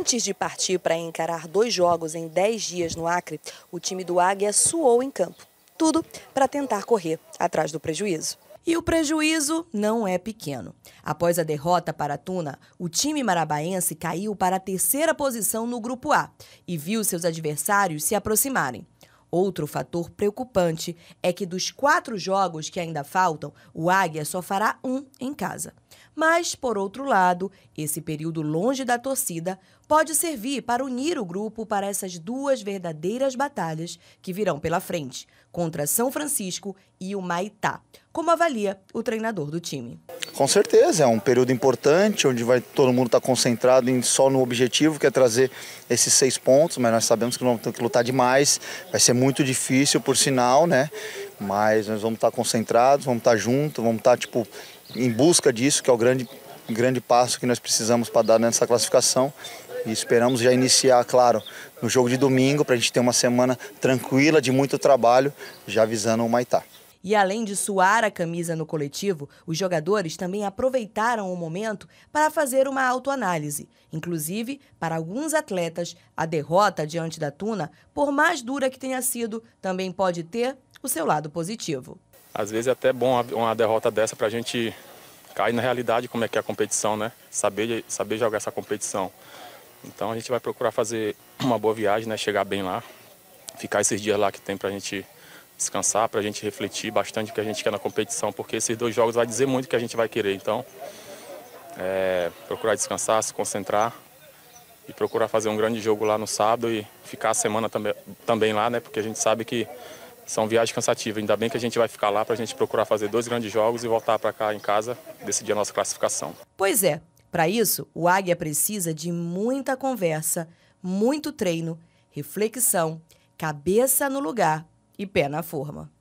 Antes de partir para encarar dois jogos em 10 dias no Acre, o time do Águia suou em campo. Tudo para tentar correr atrás do prejuízo. E o prejuízo não é pequeno. Após a derrota para a Tuna, o time marabaense caiu para a terceira posição no Grupo A e viu seus adversários se aproximarem. Outro fator preocupante é que dos quatro jogos que ainda faltam, o Águia só fará um em casa. Mas, por outro lado, esse período longe da torcida pode servir para unir o grupo para essas duas verdadeiras batalhas que virão pela frente contra São Francisco e o Maitá como avalia o treinador do time. Com certeza, é um período importante onde vai todo mundo está concentrado em, só no objetivo, que é trazer esses seis pontos, mas nós sabemos que vamos ter que lutar demais, vai ser muito difícil, por sinal, né? Mas nós vamos estar tá concentrados, vamos estar tá juntos, vamos estar, tá, tipo, em busca disso, que é o grande, grande passo que nós precisamos para dar nessa classificação. E esperamos já iniciar, claro, no jogo de domingo, para a gente ter uma semana tranquila de muito trabalho, já avisando o Maitá. E além de suar a camisa no coletivo, os jogadores também aproveitaram o momento para fazer uma autoanálise. Inclusive, para alguns atletas, a derrota diante da Tuna, por mais dura que tenha sido, também pode ter o seu lado positivo. Às vezes é até bom uma derrota dessa para a gente cair na realidade como é que é a competição, né? Saber, saber jogar essa competição. Então a gente vai procurar fazer uma boa viagem, né? Chegar bem lá, ficar esses dias lá que tem para a gente descansar, para a gente refletir bastante o que a gente quer na competição, porque esses dois jogos vai dizer muito o que a gente vai querer. Então, é, procurar descansar, se concentrar e procurar fazer um grande jogo lá no sábado e ficar a semana também, também lá, né? Porque a gente sabe que são viagens cansativas. Ainda bem que a gente vai ficar lá para a gente procurar fazer dois grandes jogos e voltar para cá em casa decidir a nossa classificação. Pois é, para isso, o Águia precisa de muita conversa, muito treino, reflexão, cabeça no lugar e pé na forma.